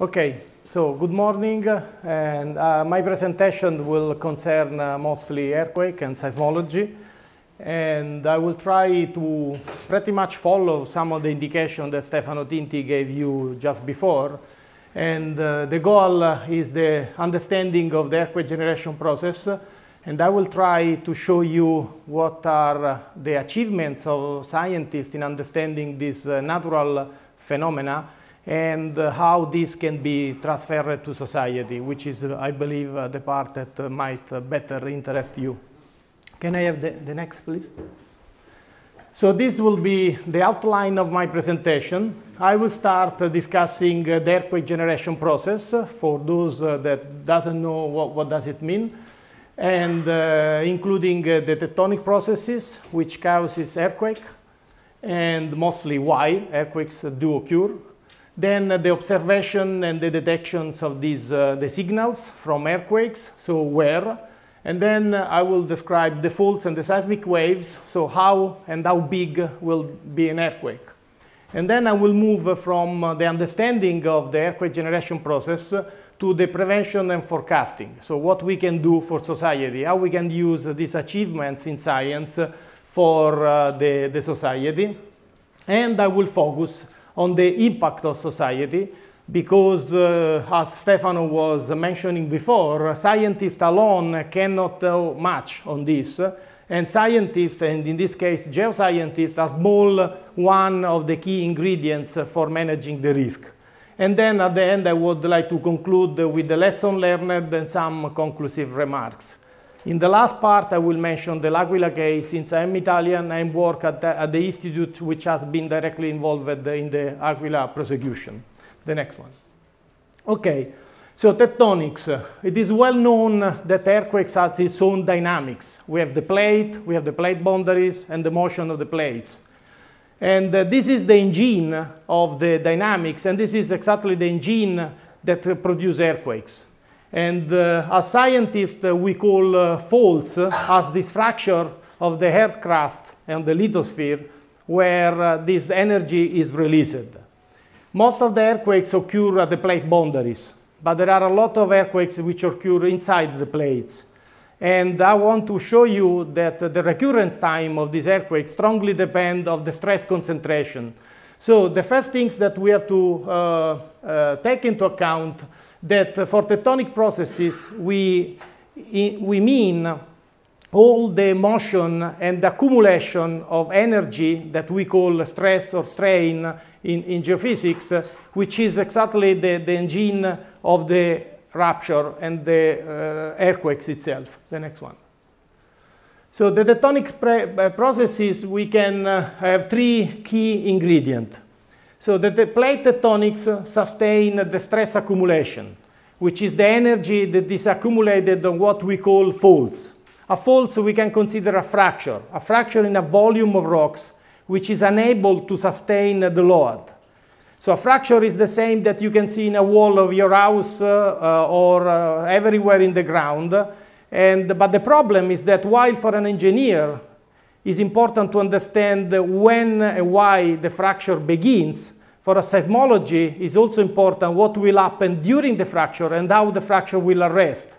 Okay, so good morning, uh, and uh, my presentation will concern uh, mostly earthquake and seismology, and I will try to pretty much follow some of the indications that Stefano Tinti gave you just before, and uh, the goal uh, is the understanding of the earthquake generation process, and I will try to show you what are uh, the achievements of scientists in understanding these natural phenomena and uh, how this can be transferred to society, which is, uh, I believe, uh, the part that might better interest you. Can I have the, the next, please? So this will be the outline of my presentation. I will start uh, discussing uh, the earthquake generation process uh, for those that doesn't know what, what, does it mean, and including the tectonic processes which causes earthquake, and mostly why earthquakes do occur, then uh, the observation and the detections of these, uh, the signals from earthquakes, so where, and then uh, I will describe the faults and the seismic waves, so how and how big will be an earthquake. And then I will move uh, from the understanding of the earthquake generation process to the prevention and forecasting. So what we can do for society, how we can use these achievements in science for the, the society. And I will focus on the impact of society because uh, as Stefano was mentioning before, scientists alone cannot tell much on this. And scientists, and in this case geoscientists, are small one of the key ingredients for managing the risk. And then at the end, I would like to conclude with the lesson learned and some conclusive remarks. In the last part, I will mention the L'Aquila case. Since I'm Italian, I work at the, at the institute which has been directly involved in the Aquila prosecution. The next one. Okay, so tectonics. It is well known that earthquakes have its own dynamics. We have the plate, we have the plate boundaries, and the motion of the plates. And uh, this is the engine of the dynamics, and this is exactly the engine that uh, produces earthquakes. And uh, as scientists, uh, we call uh, faults uh, as this fracture of the Earth crust and the lithosphere where uh, this energy is released. Most of the earthquakes occur at the plate boundaries, but there are a lot of earthquakes which occur inside the plates. And I want to show you that the recurrence time of these earthquakes strongly depend of the stress concentration. So the first things that we have to uh, take into account that for tectonic processes we, we mean all the motion and accumulation of energy that we call stress or strain in, in geophysics, which is exactly the, the engine of the rupture and the uh, earthquakes itself. The next one. So the tectonic uh, processes, we can uh, have three key ingredients. So that the plate tectonics sustain the stress accumulation, which is the energy that is accumulated on what we call faults. A fault we can consider a fracture, a fracture in a volume of rocks which is unable to sustain the load. So a fracture is the same that you can see in a wall of your house uh, uh or uh, everywhere in the ground. And, but the problem is that while for an engineer, it's important to understand when and why the fracture begins. For a seismology, it's also important what will happen during the fracture and how the fracture will arrest.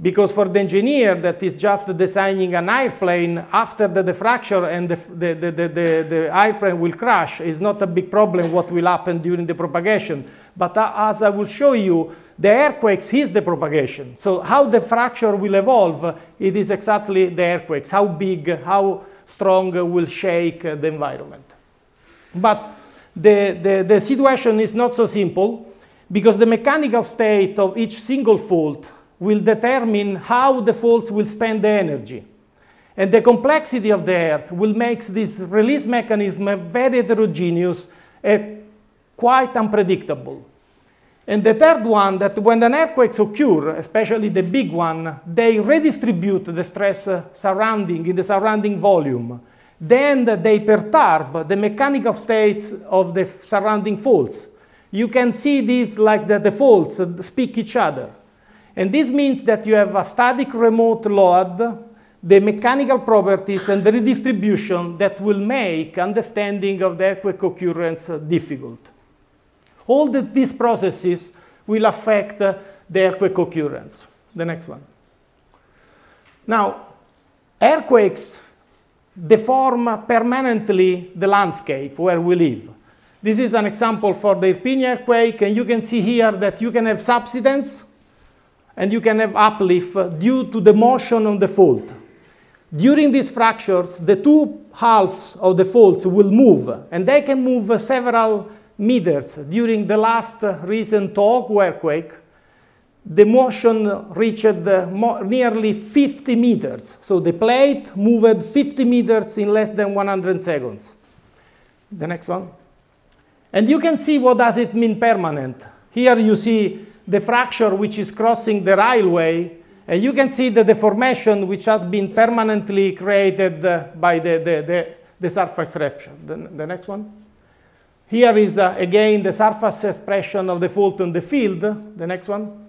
Because for the engineer that is just designing an airplane, after the, the fracture and the, the, the, the, the airplane will crash, it's not a big problem what will happen during the propagation. But uh, as I will show you, the earthquakes is the propagation. So how the fracture will evolve, it is exactly the earthquakes, how big, how strong will shake the environment. But the, the, the situation is not so simple because the mechanical state of each single fault will determine how the faults will spend the energy. And the complexity of the Earth will make this release mechanism very heterogeneous and quite unpredictable. And the third one, that when an earthquakes occur, especially the big one, they redistribute the stress uh, surrounding, in the surrounding volume. Then they perturb the mechanical states of the surrounding faults. You can see this like that the faults uh, speak each other. And this means that you have a static remote load, the mechanical properties and the redistribution that will make understanding of the earthquake occurrence difficult. All the, these processes will affect uh, the earthquake occurrence. The next one. Now, earthquakes deform permanently the landscape where we live. This is an example for the Irpin earthquake, and you can see here that you can have subsidence and you can have uplift uh, due to the motion on the fault. During these fractures, the two halves of the faults will move, and they can move uh, several meters. During the last recent Tohoku earthquake, the motion reached mo nearly 50 meters. So the plate moved 50 meters in less than 100 seconds. The next one. And you can see what does it mean permanent. Here you see the fracture which is crossing the railway. And you can see the deformation which has been permanently created uh, by the, the, the, the surface rupture. The, the next one. Here is uh, again the surface expression of the fault on the field, the next one.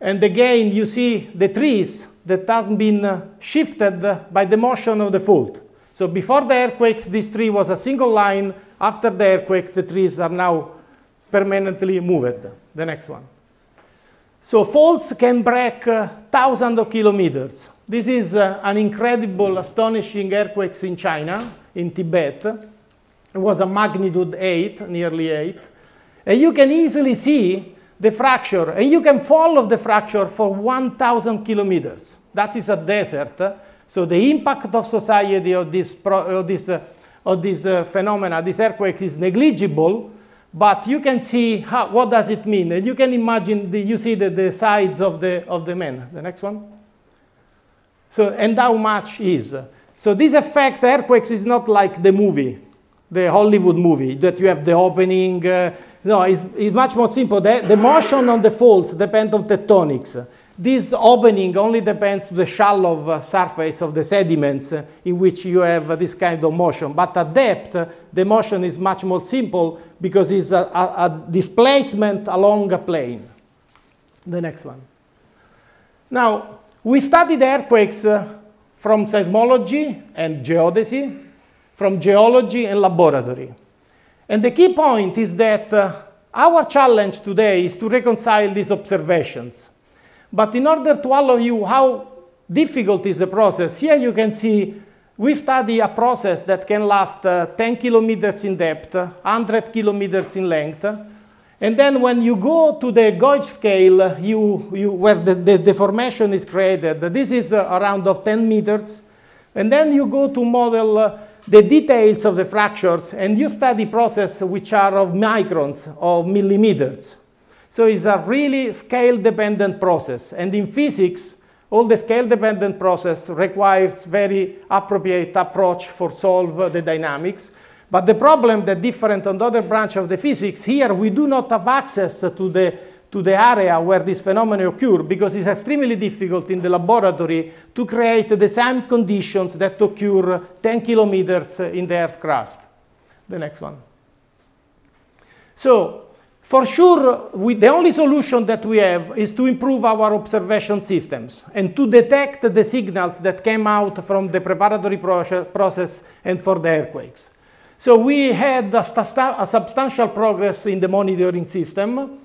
And again you see the trees that has been uh, shifted by the motion of the fault. So before the earthquakes this tree was a single line, after the earthquake the trees are now permanently moved. The next one. So faults can break uh, thousands of kilometers. This is uh, an incredible, astonishing earthquakes in China, in Tibet. It was a magnitude 8, nearly 8. And you can easily see the fracture, and you can follow the fracture for 1,000 kilometers. That is a desert. So the impact of society of this, of this, uh, of this uh, phenomena, this earthquake is negligible, but you can see how, what does it mean. And you can imagine, the, you see the, the sides of the, of the men. The next one. So, and how much is. So this effect, earthquakes, is not like the movie the Hollywood movie that you have the opening. Uh, no, it's, it's, much more simple. The, the motion on the fault depends on tectonics. This opening only depends on the shallow uh, surface of the sediments uh, in which you have uh, this kind of motion. But at depth, the motion is much more simple because it's a, a, a displacement along a plane. The next one. Now, we studied earthquakes from seismology and geodesy from geology and laboratory. And the key point is that uh, our challenge today is to reconcile these observations. But in order to allow you how difficult is the process, here you can see we study a process that can last uh, 10 kilometers in depth, 100 kilometers in length, and then when you go to the gauge scale, you, you, where the, the deformation is created, this is uh, around of 10 meters, and then you go to model uh, the details of the fractures and you study processes which are of microns or millimeters. So it's a really scale-dependent process. And in physics, all the scale-dependent process requires very appropriate approach for solve the dynamics. But the problem that different on the other branch of the physics, here we do not have access to the to the area where this phenomenon occur because it's extremely difficult in the laboratory to create the same conditions that occur 10 kilometers in the Earth crust. The next one. So for sure, we, the only solution that we have is to improve our observation systems and to detect the signals that came out from the preparatory process and for the earthquakes. So we had a, a substantial progress in the monitoring system,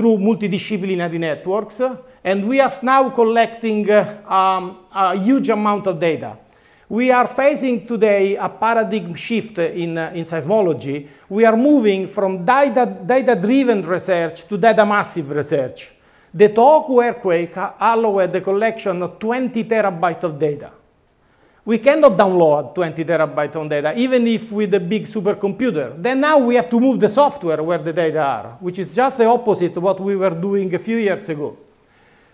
through multidisciplinary networks. And we are now collecting uh, um, a huge amount of data. We are facing today a paradigm shift in, uh, in seismology. We are moving from data-driven data research to data-massive research. The Tohoku earthquake allowed the collection of 20 terabytes of data we cannot download 20 terabytes on data, even if with a big supercomputer. Then now we have to move the software where the data are, which is just the opposite of what we were doing a few years ago.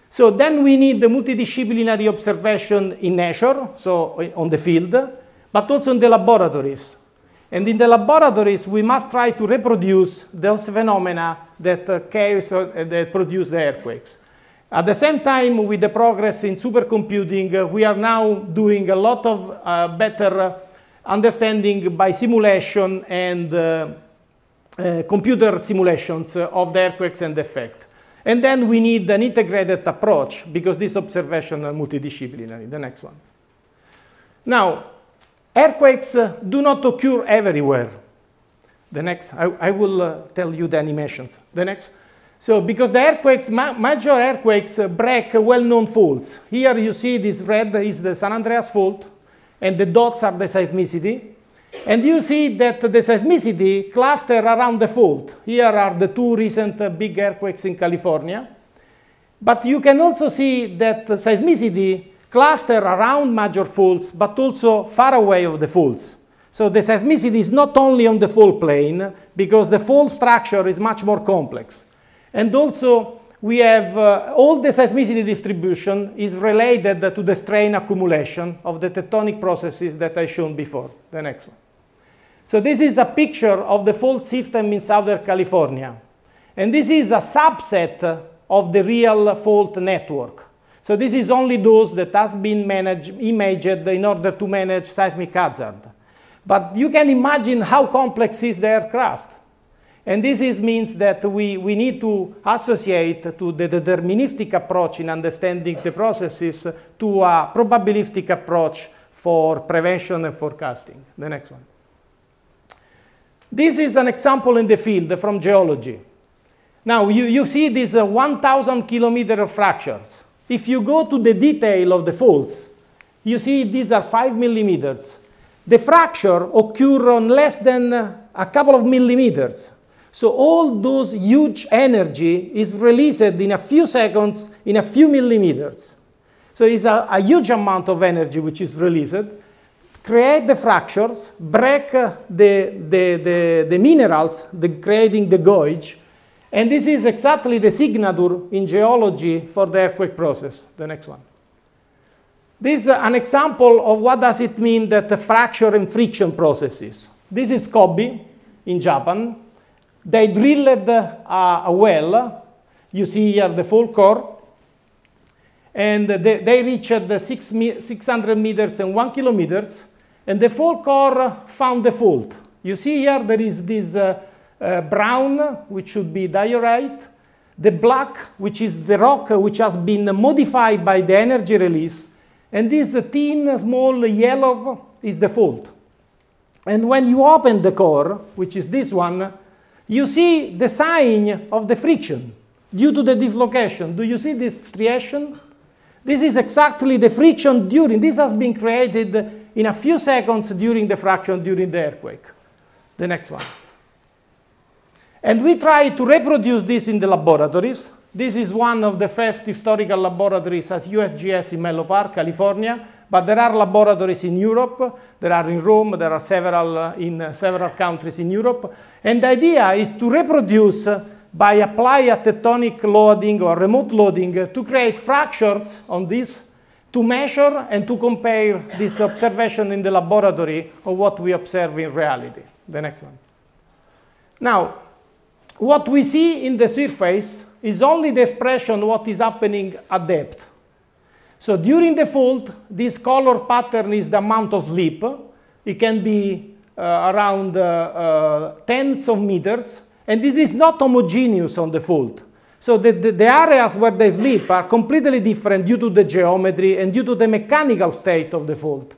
So then we need the multidisciplinary observation in nature, so eh, on the field, but also in the laboratories. And in the laboratories, we must try to reproduce those phenomena that, uh, uh, that produce the earthquakes. At the same time, with the progress in supercomputing, we are now doing a lot of uh, better understanding by simulation and uh, uh, computer simulations of the earthquakes and the effect. And then we need an integrated approach because these observations are multidisciplinary. The next one. Now, earthquakes uh, do not occur everywhere. The next, I, I will uh, tell you the animations. The next. So because the earthquakes, ma major earthquakes uh, break well-known faults. Here you see this red is the San Andreas fault, and the dots are the seismicity. And you see that the seismicity cluster around the fault. Here are the two recent uh, big earthquakes in California. But you can also see that seismicity cluster around major faults, but also far away of the faults. So the seismicity is not only on the fault plane, because the fault structure is much more complex. And also we have uh, all the seismicity distribution is related to the strain accumulation of the tectonic processes that I shown before, the next one. So this is a picture of the fault system in Southern California. And this is a subset of the real fault network. So this is only those that has been managed, imaged in order to manage seismic hazard. But you can imagine how complex is the aircraft. And this is, means that we, we need to associate to the deterministic approach in understanding the processes to a probabilistic approach for prevention and forecasting. The next one. This is an example in the field from geology. Now you, you see these uh, 1,000 kilometer fractures. If you go to the detail of the faults, you see these are 5 millimeters. The fracture occur on less than a couple of millimeters so all those huge energy is released in a few seconds, in a few millimeters. So it's a, a huge amount of energy which is released, create the fractures, break uh, the, the, the, the minerals, the, creating the gouge, and this is exactly the signature in geology for the earthquake process, the next one. This is an example of what does it mean that the fracture and friction processes. This is Kobe in Japan, they drilled uh, a well. You see here the full core. And they, they reached six 600 meters and one kilometers. And the full core found the fault. You see here there is this uh, uh, brown, which should be diorite. The black, which is the rock which has been modified by the energy release. And this thin, small yellow is the fault. And when you open the core, which is this one, you see the sign of the friction due to the dislocation. Do you see this striation? This is exactly the friction during, this has been created in a few seconds during the fraction during the earthquake. The next one. And we try to reproduce this in the laboratories. This is one of the first historical laboratories at USGS in Menlo Park, California but there are laboratories in Europe, there are in Rome, there are several uh, in uh, several countries in Europe, and the idea is to reproduce uh, by apply a tectonic loading or remote loading uh, to create fractures on this to measure and to compare this observation in the laboratory of what we observe in reality. The next one. Now, what we see in the surface is only the expression what is happening at depth. So during the fault, this color pattern is the amount of slip. It can be uh, around uh, uh, of meters. And this is not homogeneous on the fault. So the, the, the areas where they slip are completely different due to the geometry and due to the mechanical state of the fault.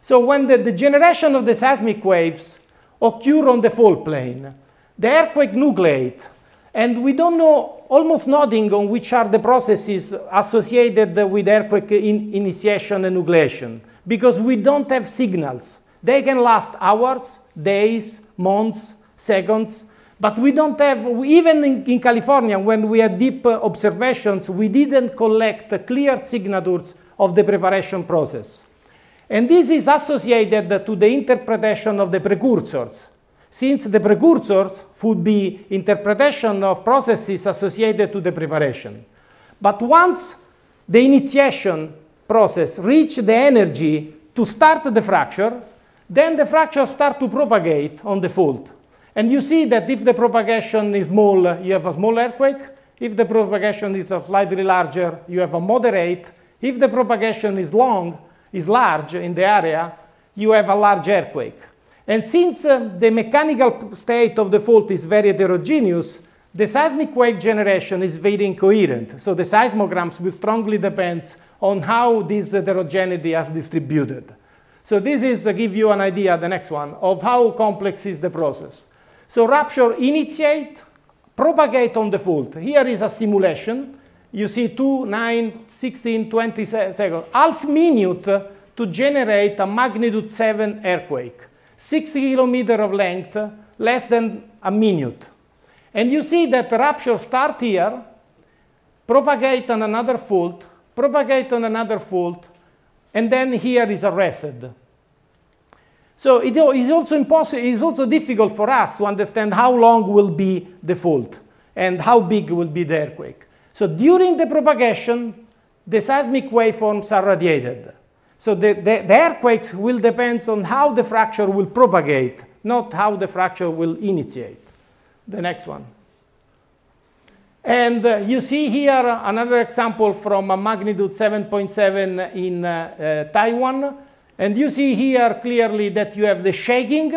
So when the degeneration of the seismic waves occur on the fault plane, the earthquake nucleate, and we don't know almost nodding on which are the processes associated with earthquake in initiation and nucleation, because we don't have signals. They can last hours, days, months, seconds, but we don't have, even in, in California, when we had deep uh, observations, we didn't collect clear signatures of the preparation process. And this is associated to the interpretation of the precursors since the precursors would be interpretation of processes associated to the preparation. But once the initiation process reach the energy to start the fracture, then the fracture start to propagate on the fault. And you see that if the propagation is small, you have a small earthquake. If the propagation is slightly larger, you have a moderate. If the propagation is long, is large in the area, you have a large earthquake. And since uh, the mechanical state of the fault is very heterogeneous, the seismic wave generation is very incoherent. So the seismograms will strongly depend on how this heterogeneity is distributed. So this is, uh, give you an idea, the next one, of how complex is the process. So rupture initiate, propagate on the fault. Here is a simulation. You see 2, 9, 16, 20 seconds, half minute to generate a magnitude 7 earthquake. 60 kilometer of length, less than a minute. And you see that the rupture start here, propagate on another fault, propagate on another fault, and then here is arrested. So it is also impossible, it is also difficult for us to understand how long will be the fault and how big will be the earthquake. So during the propagation, the seismic waveforms are radiated. So the, the, the earthquakes will depend on how the fracture will propagate, not how the fracture will initiate. The next one. And uh, you see here another example from a magnitude 7.7 in uh, uh, Taiwan. And you see here clearly that you have the shaking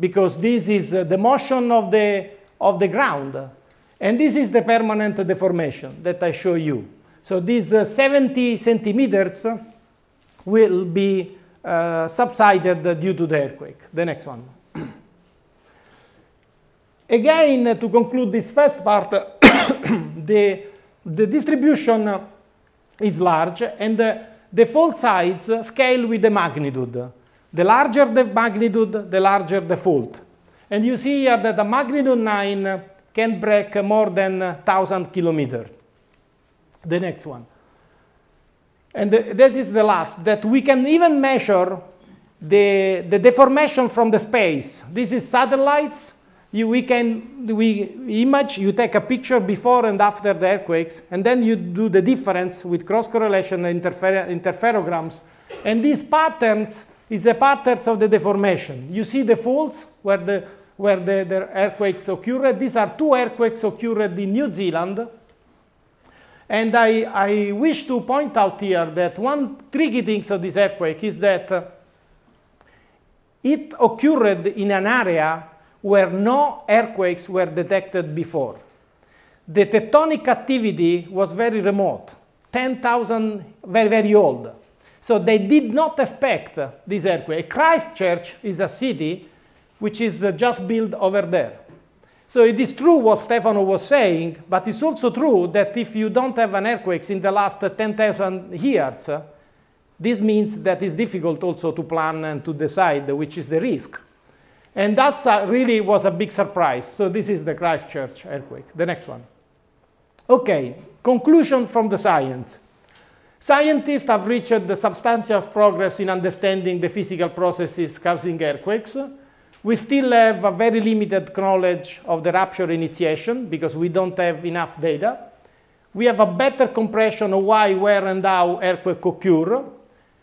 because this is uh, the motion of the, of the ground. And this is the permanent deformation that I show you. So these uh, 70 centimeters will be uh, subsided due to the earthquake. The next one. Again, to conclude this first part, the, the distribution is large and the, the fault sides scale with the magnitude. The larger the magnitude, the larger the fault. And you see here that the magnitude 9 can break more than 1000 kilometers. The next one. And the, this is the last, that we can even measure the, the deformation from the space. This is satellites. You, we can we image, you take a picture before and after the earthquakes, and then you do the difference with cross-correlation interfer interferograms. And these patterns is the patterns of the deformation. You see the faults where the, where the, the earthquakes occurred. These are two earthquakes occurred in New Zealand, and I, I wish to point out here that one tricky thing of this earthquake is that uh, it occurred in an area where no earthquakes were detected before. The tectonic activity was very remote, 10,000, very, very old. So they did not expect this earthquake. Christchurch is a city which is uh, just built over there. So it is true what Stefano was saying, but it's also true that if you don't have an earthquake in the last 10,000 years, this means that it's difficult also to plan and to decide which is the risk. And that really was a big surprise. So this is the Christchurch earthquake, the next one. Okay, conclusion from the science. Scientists have reached the substantial progress in understanding the physical processes causing earthquakes. We still have a very limited knowledge of the rupture initiation because we don't have enough data. We have a better compression of why, where, and how earthquake occur.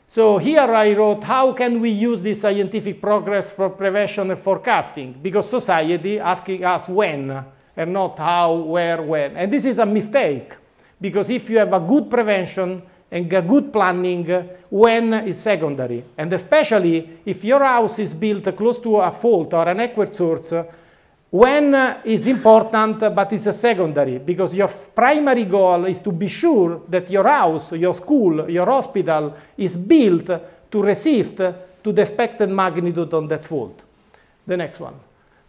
So here I wrote, how can we use this scientific progress for prevention and forecasting? Because society asking us when and not how, where, when. And this is a mistake because if you have a good prevention, and good planning when is secondary. And especially if your house is built close to a fault or an earthquake source, when is important but is a secondary because your primary goal is to be sure that your house, your school, your hospital is built to resist to the expected magnitude on that fault. The next one.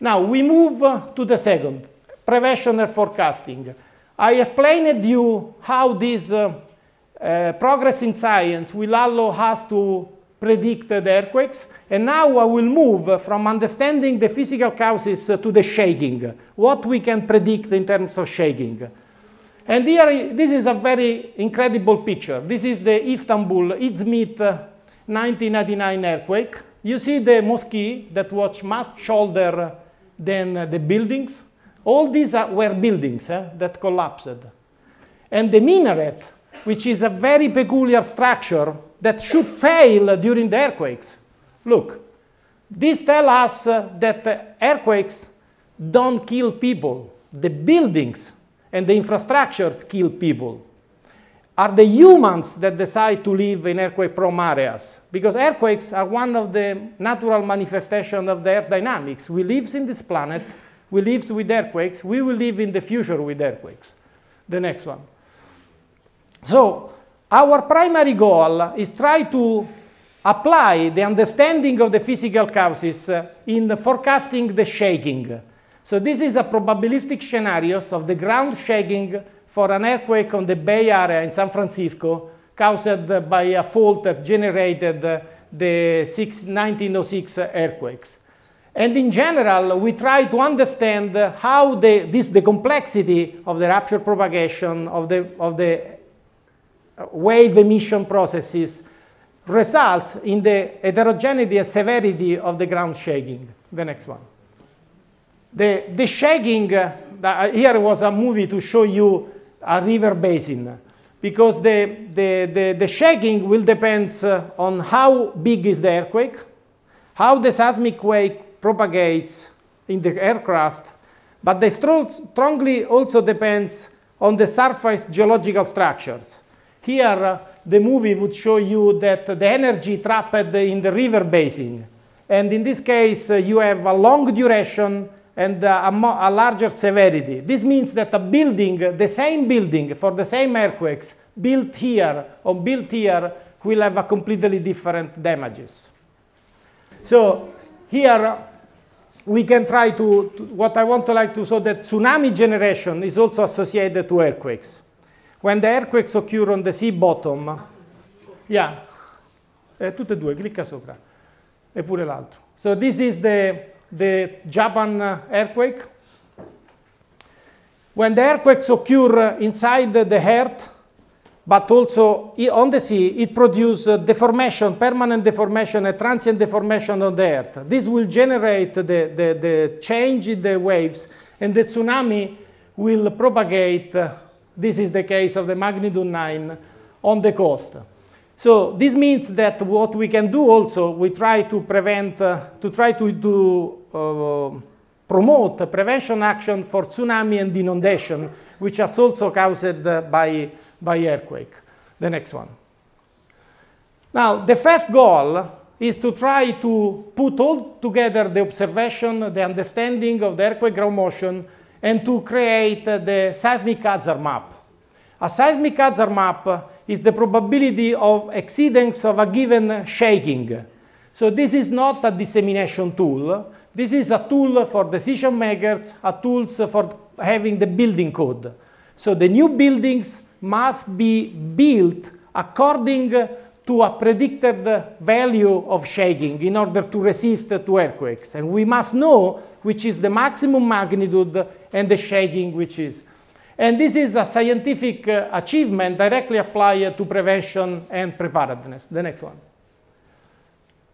Now we move to the second, prevention and forecasting. I explained you how this uh, Eh, progress in science will allow us to predict the earthquakes. And now I will move from understanding the physical causes to the shaking, what we can predict in terms of shaking. And here, this is a very incredible picture. This is the Istanbul, Izmit 1999 earthquake. You see the mosque that was much older than the buildings. All these are, were buildings eh, that collapsed. And the minaret which is a very peculiar structure that should fail during the earthquakes. Look, this tells us uh, that uh, earthquakes don't kill people. The buildings and the infrastructures kill people. Are the humans that decide to live in earthquake-prone areas? Because earthquakes are one of the natural manifestations of the Earth dynamics. We live in this planet, we live with earthquakes, we will live in the future with earthquakes. The next one. So our primary goal is try to apply the understanding of the physical causes uh, in forecasting the shaking. So this is a probabilistic scenarios of the ground shaking for an earthquake on the Bay Area in San Francisco caused by a fault that generated uh, the 1906 earthquakes. And in general, we try to understand how the, this, the complexity of the rupture propagation of the, of the wave emission processes results in the heterogeneity and severity of the ground shaking. The next one. The, the shaking, uh, uh, here was a movie to show you a river basin because the, the, the, the shaking will depend uh, on how big is the earthquake, how the seismic wave propagates in the aircraft, but they strongly also depends on the surface geological structures. Here, the movie would show you that the energy trapped in the river basin. And in this case, uh, you have a long duration and uh, a, a larger severity. This means that a building, the same building for the same earthquakes, built here or built here, will have a completely different damages. So here we can try to, to what I want to like to, show that tsunami generation is also associated to earthquakes when the earthquakes occur on the sea bottom. Yeah, eh, tutte e due, clicca sopra, eppure l'altro. So this is the, the Japan eh, earthquake. When the earthquakes occur inside the earth, but also on the sea, it produces deformation, permanent deformation, a transient deformation on the earth. This will generate the, the, the change in the waves, and the tsunami will propagate this is the case of the magnitude 9 on the coast. So this means that what we can do also, we try to prevent, uh, to try to, to uh, promote prevention action for tsunami and inundation, which are also caused uh, by, by earthquake. The next one. Now, the first goal is to try to put all together the observation, the understanding of the earthquake ground motion and to create the seismic hazard map. A seismic hazard map is the probability of exceedance of a given shaking. So this is not a dissemination tool. This is a tool for decision makers, a tool for having the building code. So the new buildings must be built according to a predicted value of shaking in order to resist to earthquakes. And we must know which is the maximum magnitude, and the shaking, which is. And this is a scientific uh, achievement directly applied to prevention and preparedness. The next one.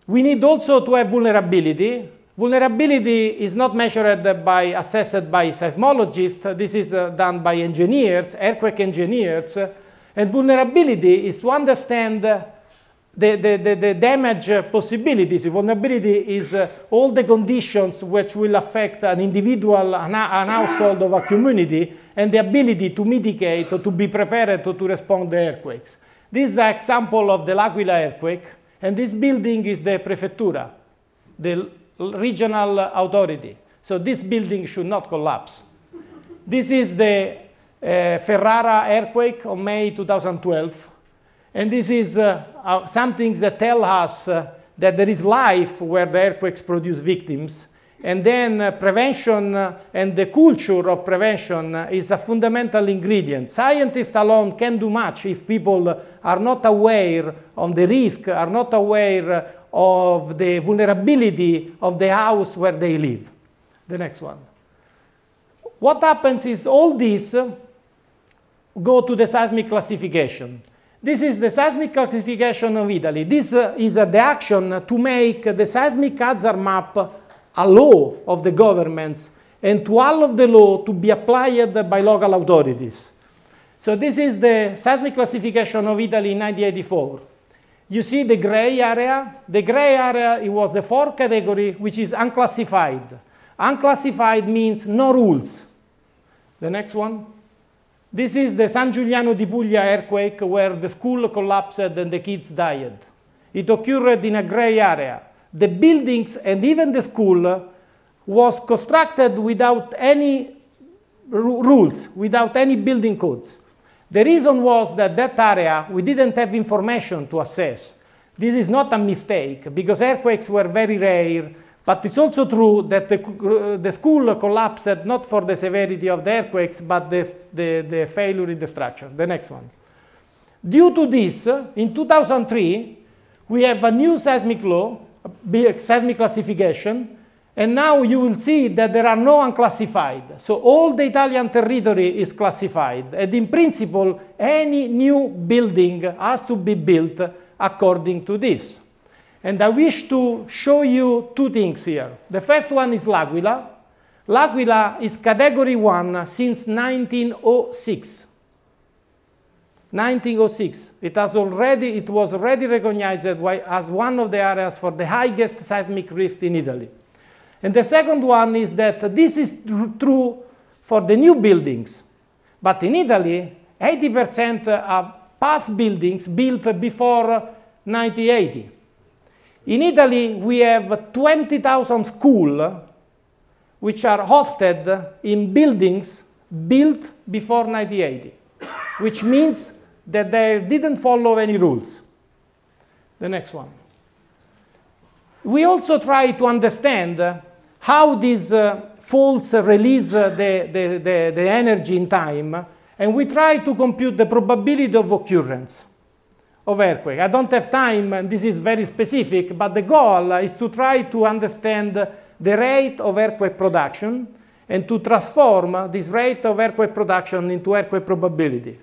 We need also to have vulnerability. Vulnerability is not measured by, assessed by seismologists. This is uh, done by engineers, earthquake engineers. And vulnerability is to understand the, the, the, the damage possibilities, vulnerability is uh, all the conditions which will affect an individual, an, an household of a community, and the ability to mitigate or to be prepared to, to respond to earthquakes. This is an example of the L'Aquila earthquake, and this building is the prefettura, the regional authority. So this building should not collapse. This is the uh, Ferrara earthquake on May 2012, and this is uh, uh, some things that tell us uh, that there is life where the earthquakes produce victims. And then uh, prevention uh, and the culture of prevention is a fundamental ingredient. Scientists alone can do much if people are not aware of the risk, are not aware of the vulnerability of the house where they live. The next one. What happens is all this go to the seismic classification. This is the seismic classification of Italy. This uh, is uh, the action to make the seismic hazard map a law of the governments and to all of the law to be applied by local authorities. So this is the seismic classification of Italy in 1984. You see the gray area. The gray area it was the fourth category, which is unclassified. Unclassified means no rules. The next one. This is the San Giuliano di Puglia earthquake where the school collapsed and the kids died. It occurred in a gray area. The buildings and even the school was constructed without any rules, without any building codes. The reason was that that area, we didn't have information to assess. This is not a mistake because earthquakes were very rare but it's also true that the, the school collapsed not for the severity of the earthquakes, but the, the, the failure in the structure. The next one. Due to this, in 2003, we have a new seismic law, seismic classification, and now you will see that there are no unclassified. So all the Italian territory is classified. And in principle, any new building has to be built according to this. And I wish to show you two things here. The first one is L'Aquila. L'Aquila is category one since 1906. 1906, it, has already, it was already recognized as one of the areas for the highest seismic risk in Italy. And the second one is that this is true for the new buildings. But in Italy, 80% are past buildings built before 1980. In Italy, we have 20,000 schools which are hosted in buildings built before 1980, which means that they didn't follow any rules. The next one. We also try to understand how these uh, faults release uh, the, the, the, the energy in time, and we try to compute the probability of occurrence of earthquake. I don't have time, and this is very specific, but the goal is to try to understand the rate of earthquake production and to transform this rate of earthquake production into earthquake probability.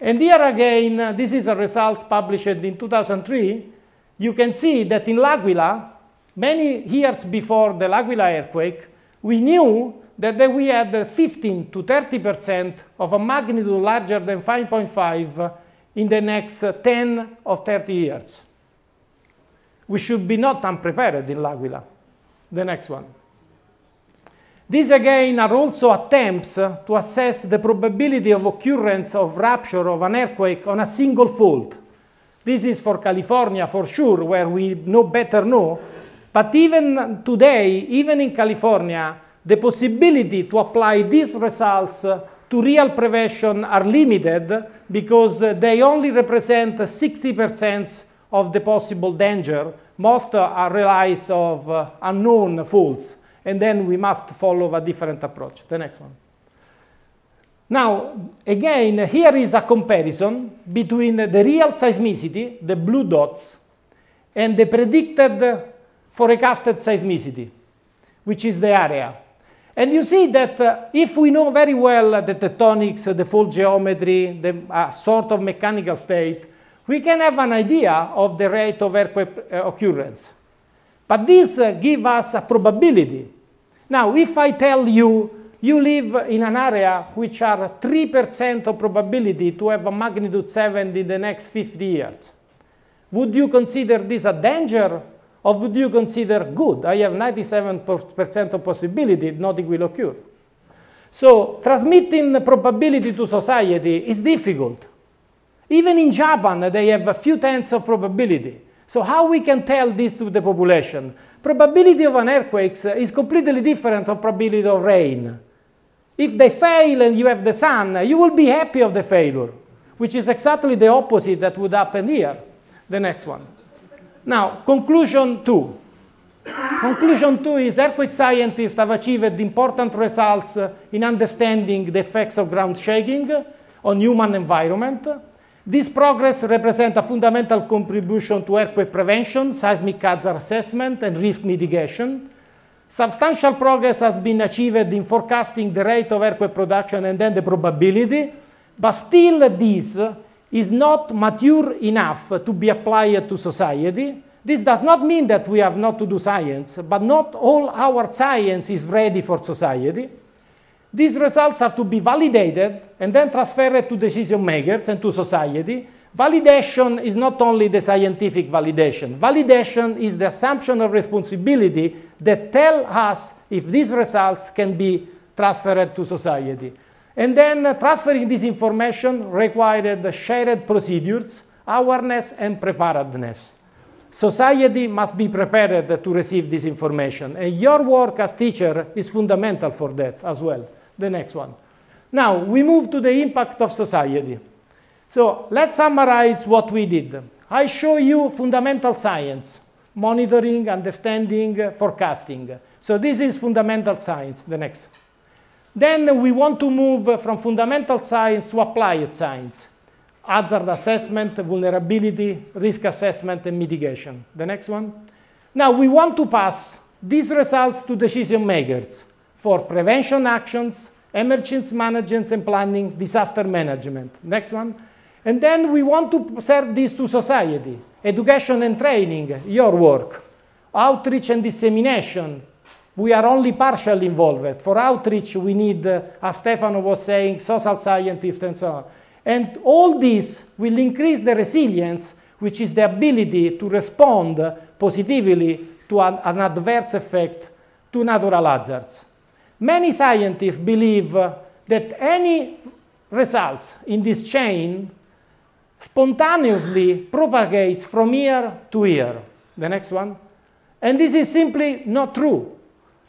And here again, this is a result published in 2003. You can see that in L'Aquila, many years before the L'Aquila earthquake, we knew that, that we had 15 to 30% of a magnitude larger than 5.5 in the next uh, 10 or 30 years. We should be not unprepared in L'Aquila. The next one. These again are also attempts uh, to assess the probability of occurrence of rupture of an earthquake on a single fault. This is for California for sure, where we know better know. But even today, even in California, the possibility to apply these results uh, to real prevention are limited because they only represent 60% of the possible danger. Most are relies of uh, unknown faults, and then we must follow a different approach. The next one. Now, again, here is a comparison between the real seismicity, the blue dots, and the predicted forecasted seismicity, which is the area. And you see that uh, if we know very well the tectonics, the fault geometry, the uh, sort of mechanical state, we can have an idea of the rate of earthquake uh, occurrence. But this uh, gives us a probability. Now, if I tell you, you live in an area which are 3% of probability to have a magnitude 7 in the next 50 years, would you consider this a danger or would you consider good? I have 97% of possibility nothing will occur. So transmitting probability to society is difficult. Even in Japan, they have a few tenths of probability. So how we can tell this to the population? Probability of an earthquake is completely different of probability of rain. If they fail and you have the sun, you will be happy of the failure, which is exactly the opposite that would happen here. The next one. Now, conclusion two. conclusion two is earthquake scientists have achieved important results in understanding the effects of ground shaking on human environment. This progress represents a fundamental contribution to earthquake prevention, seismic hazard assessment, and risk mitigation. Substantial progress has been achieved in forecasting the rate of earthquake production and then the probability, but still this is not mature enough to be applied to society. This does not mean that we have not to do science, but not all our science is ready for society. These results have to be validated and then transferred to decision makers and to society. Validation is not only the scientific validation. Validation is the assumption of responsibility that tell us if these results can be transferred to society. And then uh, transferring this information required shared procedures, awareness and preparedness. Society must be prepared to receive this information. And your work as teacher is fundamental for that as well. The next one. Now, we move to the impact of society. So let's summarize what we did. I show you fundamental science, monitoring, understanding, forecasting. So this is fundamental science, the next. Then we want to move from fundamental science to applied science. Hazard assessment, vulnerability, risk assessment, and mitigation. The next one. Now we want to pass these results to decision makers for prevention actions, emergency management and planning, disaster management. Next one. And then we want to serve this to society, education and training, your work, outreach and dissemination, we are only partially involved. For outreach, we need, uh, as Stefano was saying, social scientists and so on. And all this will increase the resilience, which is the ability to respond positively to an, an adverse effect to natural hazards. Many scientists believe uh, that any results in this chain spontaneously propagates from year to year. The next one. And this is simply not true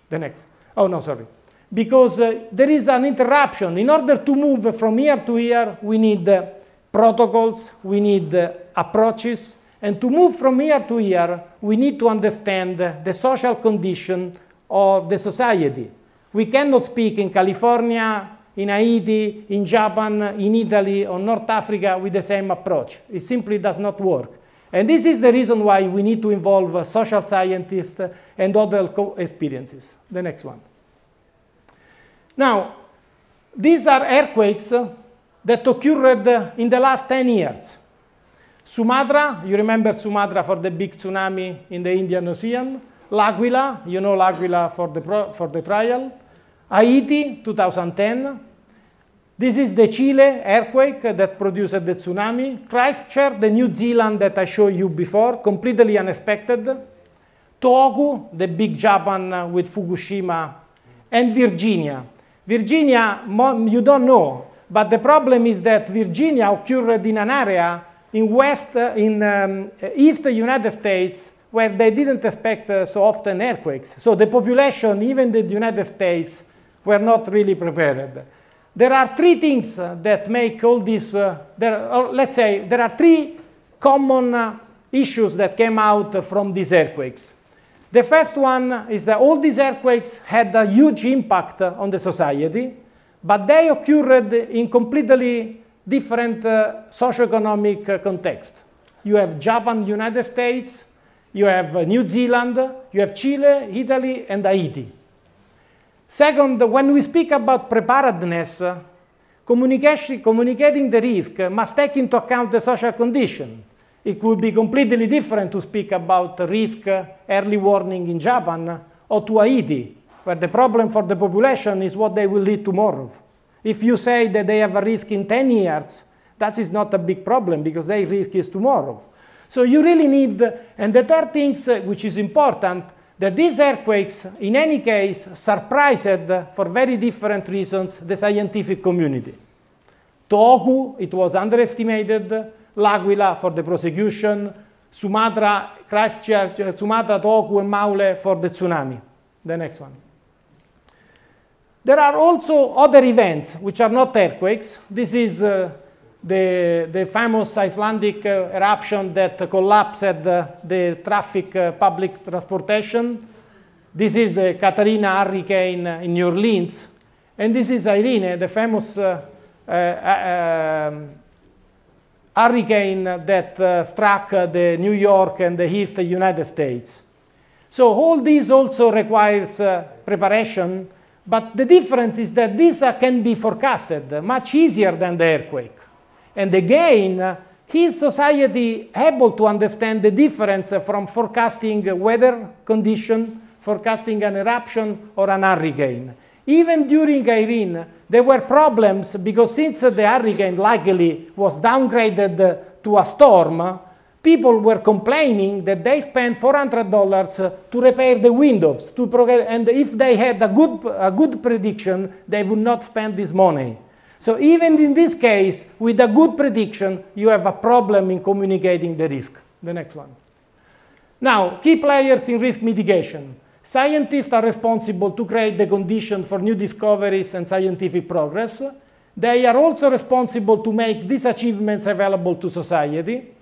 the next. Oh, no, sorry. Because uh, there is an interruption. In order to move from here to here, we need uh, protocols, we need uh, approaches. And to move from here to here, we need to understand uh, the social condition of the society. We cannot speak in California, in Haiti, in Japan, in Italy, or North Africa with the same approach. It simply does not work. And this is the reason why we need to involve uh, social scientists uh, and other experiences. The next one. Now, these are earthquakes uh, that occurred uh, in the last 10 years. Sumatra, you remember Sumatra for the big tsunami in the Indian Ocean. L'Aquila, you know L'Aquila for the, for the trial. Haiti, 2010. This is the Chile earthquake that produced the tsunami. Christchurch, the New Zealand that I showed you before, completely unexpected. Tohoku, the big Japan uh, with Fukushima, and Virginia. Virginia, you don't know, but the problem is that Virginia occurred in an area in west, uh, in um, east United States where they didn't expect uh, so often earthquakes. So the population, even the United States, were not really prepared there are three things uh, that make all this, uh, there, let's say, there are three common uh, issues that came out from these earthquakes. The first one is that all these earthquakes had a huge impact on the society, but they occurred in completely different uh, socioeconomic uh, context. You have Japan, United States, you have New Zealand, you have Chile, Italy, and Haiti. Second, when we speak about preparedness, uh, communicating the risk must take into account the social condition. It would be completely different to speak about risk uh, early warning in Japan or to Haiti, where the problem for the population is what they will lead tomorrow. If you say that they have a risk in 10 years, that is not a big problem because their risk is tomorrow. So you really need, and the third thing, uh, which is important, that these earthquakes, in any case, surprised, for very different reasons, the scientific community. Tohoku, it was underestimated, L'Aquila for the prosecution, Sumatra, Christchurch, Sumatra, Tohoku, and Maule for the tsunami. The next one. There are also other events which are not earthquakes. This is uh, the, the famous Icelandic uh, eruption that collapsed uh, the traffic uh, public transportation. This is the Katrina hurricane in New Orleans. And this is Irene, the famous uh, uh, uh, um, hurricane that struck the New York and the East United States. So all this also requires preparation, but the difference is that these can be forecasted much easier than the earthquake. And again, uh, is society able to understand the difference from forecasting weather condition, forecasting an eruption or an hurricane. Even during Irene, there were problems because since the hurricane likely was downgraded to a storm, people were complaining that they spent $400 to repair the windows. To and if they had a good, a good prediction, they would not spend this money. So even in this case, with a good prediction, you have a problem in communicating the risk. The next one. Now, key players in risk mitigation. Scientists are responsible to create the condition for new discoveries and scientific progress. They are also responsible to make these achievements available to society.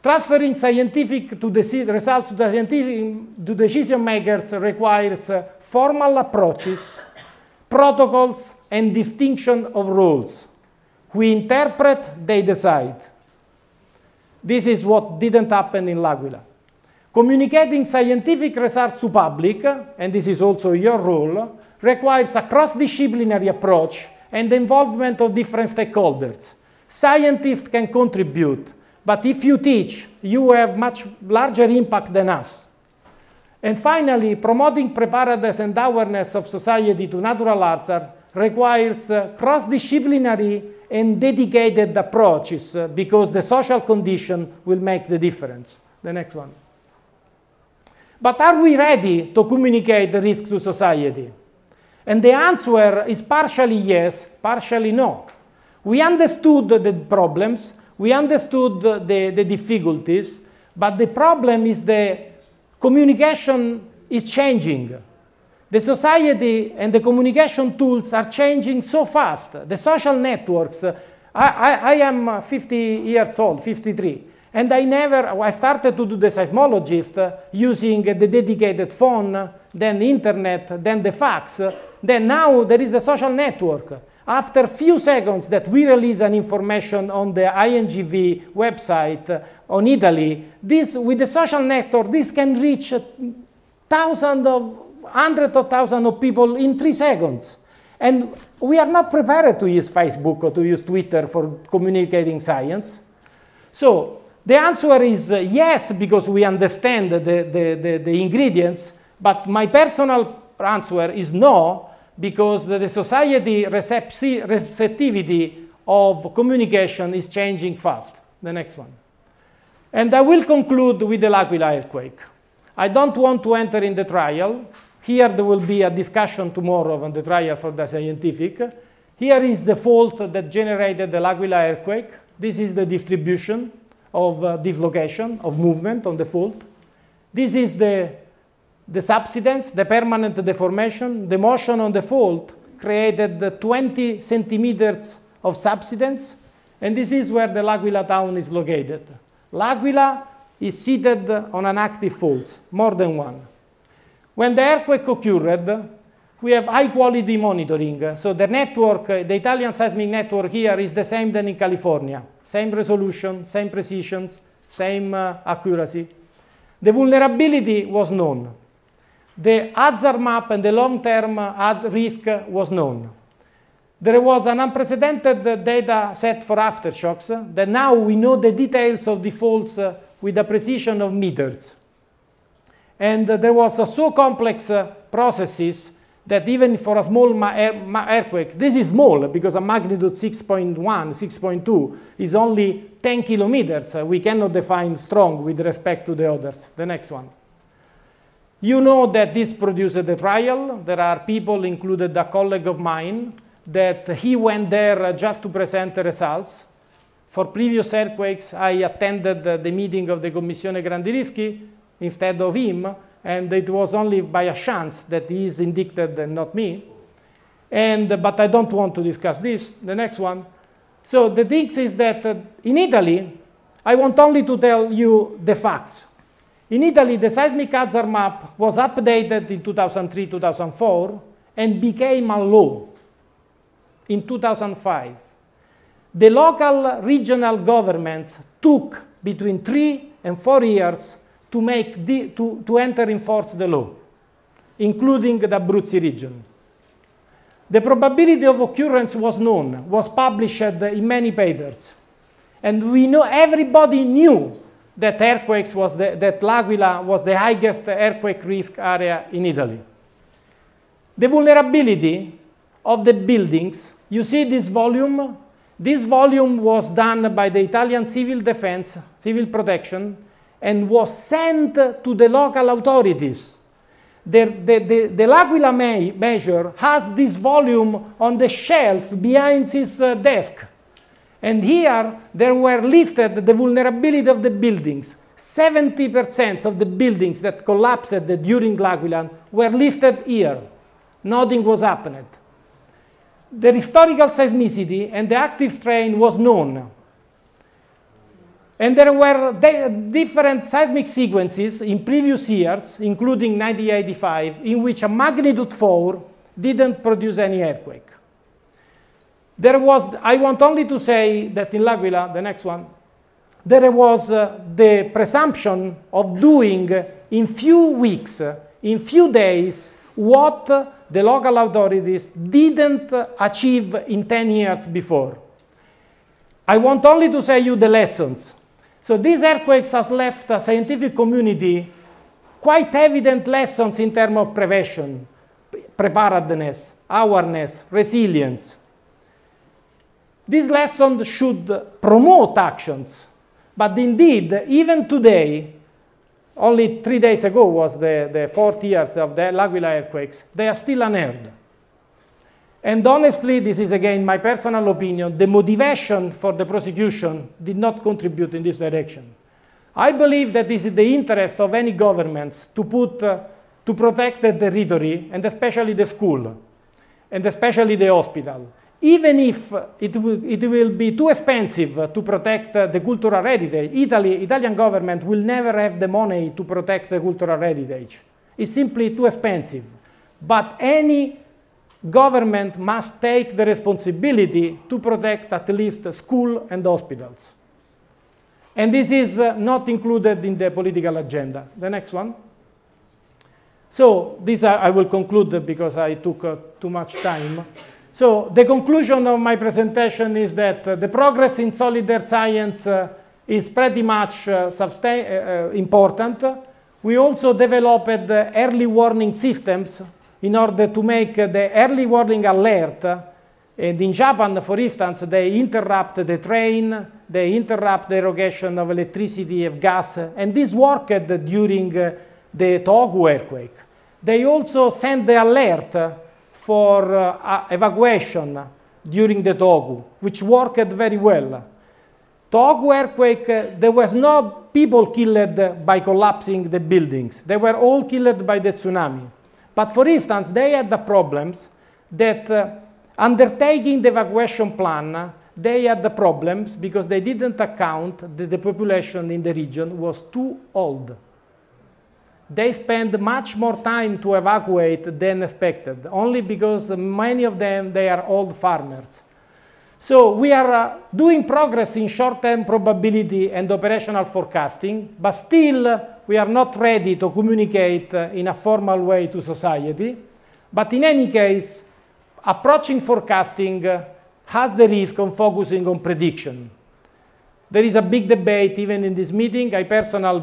Transferring scientific to results to, scientific, to decision makers requires uh, formal approaches, protocols, and distinction of roles: We interpret, they decide. This is what didn't happen in L'Aquila. Communicating scientific results to public, and this is also your role, requires a cross-disciplinary approach and the involvement of different stakeholders. Scientists can contribute, but if you teach, you have much larger impact than us. And finally, promoting preparedness and awareness of society to natural arts are requires uh, cross-disciplinary and dedicated approaches uh, because the social condition will make the difference. The next one. But are we ready to communicate the risk to society? And the answer is partially yes, partially no. We understood the problems, we understood the, the difficulties, but the problem is the communication is changing the society and the communication tools are changing so fast. The social networks, I, I, I am 50 years old, 53, and I never, I started to do the seismologist using the dedicated phone, then internet, then the fax. Then now there is a social network. After few seconds that we release an information on the INGV website on Italy, this, with the social network, this can reach thousands of hundreds of thousands of people in three seconds. And we are not prepared to use Facebook or to use Twitter for communicating science. So the answer is uh, yes, because we understand the, the, the, the, ingredients, but my personal answer is no, because the, society receptivity of communication is changing fast. The next one. And I will conclude with the L'Aquila earthquake. I don't want to enter in the trial, here there will be a discussion tomorrow on the trial for the scientific. Here is the fault that generated the L'Aquila earthquake. This is the distribution of uh, dislocation, of movement on the fault. This is the, the subsidence, the permanent deformation. The motion on the fault created 20 centimeters of subsidence. And this is where the L'Aquila town is located. L'Aquila is seated on an active fault, more than one. When the earthquake occurred, we have high quality monitoring. So the network, the Italian seismic network here is the same than in California. Same resolution, same precision, same uh, accuracy. The vulnerability was known. The hazard map and the long-term uh, risk was known. There was an unprecedented data set for aftershocks that now we know the details of the faults uh, with a precision of meters and uh, there was uh, so complex uh, processes that even for a small earthquake, this is small because a magnitude 6.1, 6.2 is only 10 kilometers. Uh, we cannot define strong with respect to the others. The next one. You know that this produced a trial. There are people, included a colleague of mine, that he went there uh, just to present the results. For previous earthquakes, I attended uh, the meeting of the Commissione Grandi Rischi instead of him, and it was only by a chance that he is indicted and not me. And, but I don't want to discuss this, the next one. So the thing is that uh, in Italy, I want only to tell you the facts. In Italy, the seismic hazard map was updated in 2003-2004 and became a law in 2005. The local regional governments took between three and four years to, make the, to, to enter and enforce the law, including the Abruzzi region. The probability of occurrence was known, was published in many papers. And we know, everybody knew that earthquakes was the, that L'Aquila was the highest earthquake risk area in Italy. The vulnerability of the buildings, you see this volume? This volume was done by the Italian Civil Defense, Civil Protection, and was sent to the local authorities. The, the, the, the L'Aquila measure has this volume on the shelf behind his uh, desk. And here there were listed the vulnerability of the buildings. 70% of the buildings that collapsed during L'Aquila were listed here. Nothing was happened. The historical seismicity and the active strain was known. And there were different seismic sequences in previous years, including 1985, in which a magnitude 4 didn't produce any earthquake. There was, I want only to say that in L'Aquila, the next one, there was uh, the presumption of doing uh, in few weeks, uh, in few days, what the local authorities didn't achieve in 10 years before. I want only to say you the lessons. So these earthquakes has left the scientific community quite evident lessons in terms of prevention, preparedness, awareness, resilience. These lessons should promote actions. But indeed, even today, only three days ago was the, the fourth years of the L'Aquila earthquakes, they are still unheard. And honestly, this is again my personal opinion, the motivation for the prosecution did not contribute in this direction. I believe that this is the interest of any governments to put, uh, to protect the territory and especially the school and especially the hospital. Even if it will, it will be too expensive to protect uh, the cultural heritage, Italy, Italian government will never have the money to protect the cultural heritage. It's simply too expensive. But any government must take the responsibility to protect at least school and hospitals. And this is uh, not included in the political agenda. The next one. So this I will conclude because I took uh, too much time. So the conclusion of my presentation is that uh, the progress in solid earth science uh, is pretty much uh, uh, important. We also developed early warning systems in order to make the early warning alert. And in Japan, for instance, they interrupt the train, they interrupt the irrigation of electricity, of gas, and this worked during uh, the Togo earthquake. They also sent the alert for uh, evacuation during the Togo, which worked very well. Togo earthquake, uh, there was no people killed by collapsing the buildings. They were all killed by the tsunami. But for instance, they had the problems that uh, undertaking the evacuation plan, they had the problems because they didn't account that the population in the region was too old. They spend much more time to evacuate than expected, only because many of them, they are old farmers. So we are uh, doing progress in short-term probability and operational forecasting, but still uh, we are not ready to communicate uh, in a formal way to society. But in any case, approaching forecasting uh, has the risk of focusing on prediction. There is a big debate even in this meeting. I personally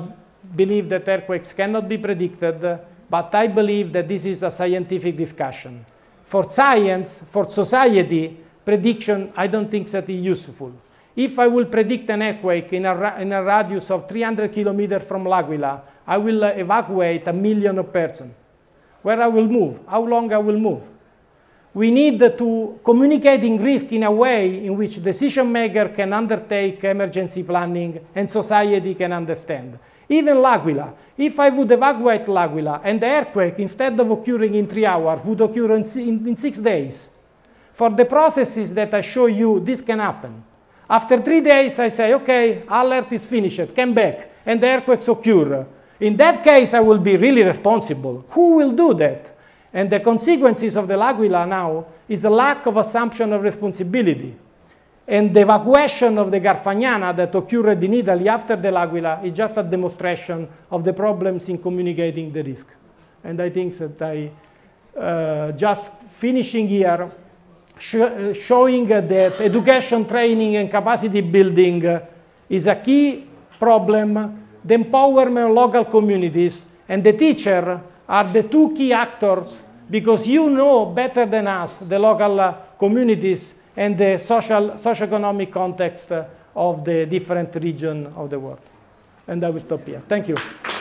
believe that earthquakes cannot be predicted, uh, but I believe that this is a scientific discussion. For science, for society, prediction, I don't think that is useful. If I will predict an earthquake in a, in a radius of 300 kilometers from L'Aquila, I will uh, evacuate a million of persons. Where I will move, how long I will move. We need uh, to in risk in a way in which decision maker can undertake emergency planning and society can understand. Even L'Aquila, if I would evacuate L'Aquila and the earthquake, instead of occurring in three hours, would occur in, in, in six days, for the processes that I show you, this can happen. After three days, I say, okay, alert is finished, come back, and the earthquakes occur. In that case, I will be really responsible. Who will do that? And the consequences of the L'Aquila now is a lack of assumption of responsibility. And the evacuation of the Garfagnana that occurred in Italy after the L'Aquila is just a demonstration of the problems in communicating the risk. And I think that I uh, just finishing here uh, showing that education, training, and capacity building is a key problem. The empowerment of local communities and the teacher are the two key actors because you know better than us the local uh, communities and the social socioeconomic context uh, of the different region of the world. And I will stop here. Thank you.